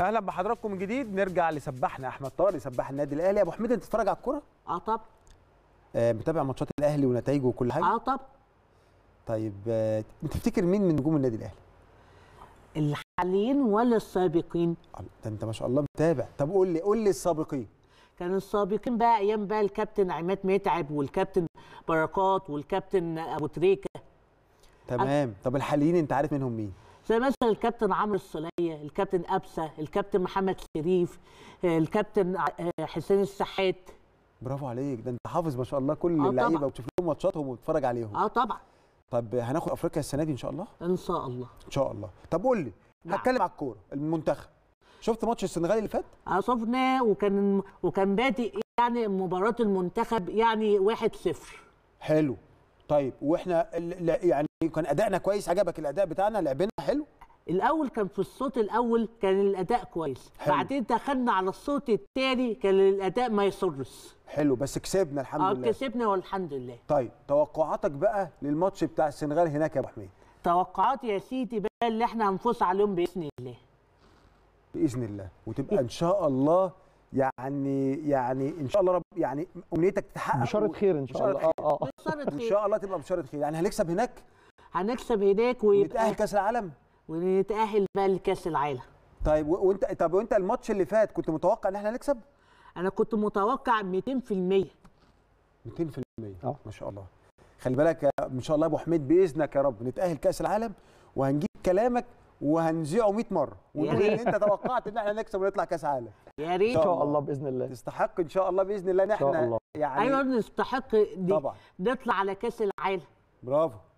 اهلا بحضراتكم من جديد نرجع لسباحنا احمد طارق سباح النادي الاهلي ابو حميد انت بتتفرج على الكوره اه طب متابع ماتشات الاهلي ونتائجه وكل حاجه طيب، اه طب طيب انت تفتكر مين من نجوم النادي الاهلي الحاليين ولا السابقين ده انت ما شاء الله متابع طب قول لي قول لي السابقين كان السابقين بقى ايام بقى الكابتن عماد متعب والكابتن بركات والكابتن ابو تريكه تمام أنا... طب الحاليين انت عارف منهم مين زي مثلا الكابتن عمرو الصليه، الكابتن ابسه الكابتن محمد شريف آه، الكابتن آه، حسين السحات برافو عليك ده انت حافظ ما شاء الله كل آه، اللعيبه وبتشوف لهم ماتشاتهم وبتتفرج عليهم اه طبعا طب هناخد افريقيا السنه دي ان شاء الله ان شاء الله ان شاء الله طب قول لي نعم. هتكلم على الكوره المنتخب شفت ماتش السنغال اللي فات اه شفناه وكان وكان بادئ يعني مباراه المنتخب يعني 1-0 حلو طيب واحنا يعني كان ادائنا كويس عجبك الاداء بتاعنا لعبنا حلو الاول كان في الصوت الاول كان الاداء كويس حلو. بعدين دخلنا على الصوت الثاني كان الاداء ما يسرس حلو بس كسبنا الحمد آه لله كسبنا والحمد لله طيب توقعاتك بقى للماتش بتاع السنغال هناك يا ابو حميد توقعات يا سيدي بقى اللي احنا هنفوز عليهم باذن الله باذن الله وتبقى ان شاء الله يعني يعني ان شاء الله رب يعني امنيتك تتحقق بشاره خير ان شاء الله اه اه, آه. ان شاء الله تبقى بشاره خير يعني هنكسب هناك هنكسب هناك ويبقى كاس العالم ونتاهل بقى لكاس العالم طيب وانت طب وانت الماتش اللي فات كنت متوقع ان احنا نكسب؟ انا كنت متوقع 200% 200% اه ما شاء الله خلي بالك ان شاء الله يا ابو حميد باذنك يا رب نتاهل كاس العالم وهنجيب كلامك وهنذيعه 100 مره ونقول ان انت توقعت ان احنا نكسب ونطلع كاس عالم يا ريت ان شاء الله باذن الله تستحق ان شاء الله باذن الله ان احنا الله. يعني ايوه نستحق دي طبعا نطلع على كاس العالم برافو